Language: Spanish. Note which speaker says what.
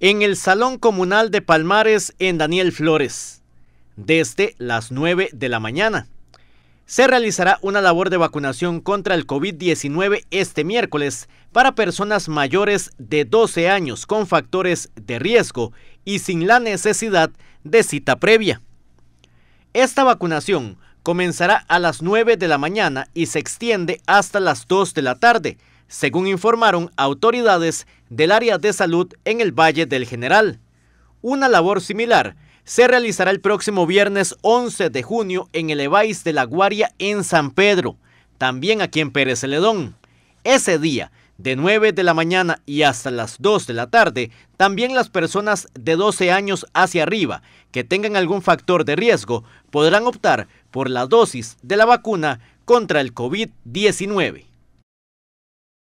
Speaker 1: en el Salón Comunal de Palmares en Daniel Flores, desde las 9 de la mañana. Se realizará una labor de vacunación contra el COVID-19 este miércoles para personas mayores de 12 años con factores de riesgo y sin la necesidad de cita previa. Esta vacunación comenzará a las 9 de la mañana y se extiende hasta las 2 de la tarde según informaron autoridades del área de salud en el Valle del General. Una labor similar se realizará el próximo viernes 11 de junio en el Evais de la Guaria en San Pedro, también aquí en Pérez Celedón. Ese día, de 9 de la mañana y hasta las 2 de la tarde, también las personas de 12 años hacia arriba que tengan algún factor de riesgo podrán optar por la dosis de la vacuna contra el COVID-19.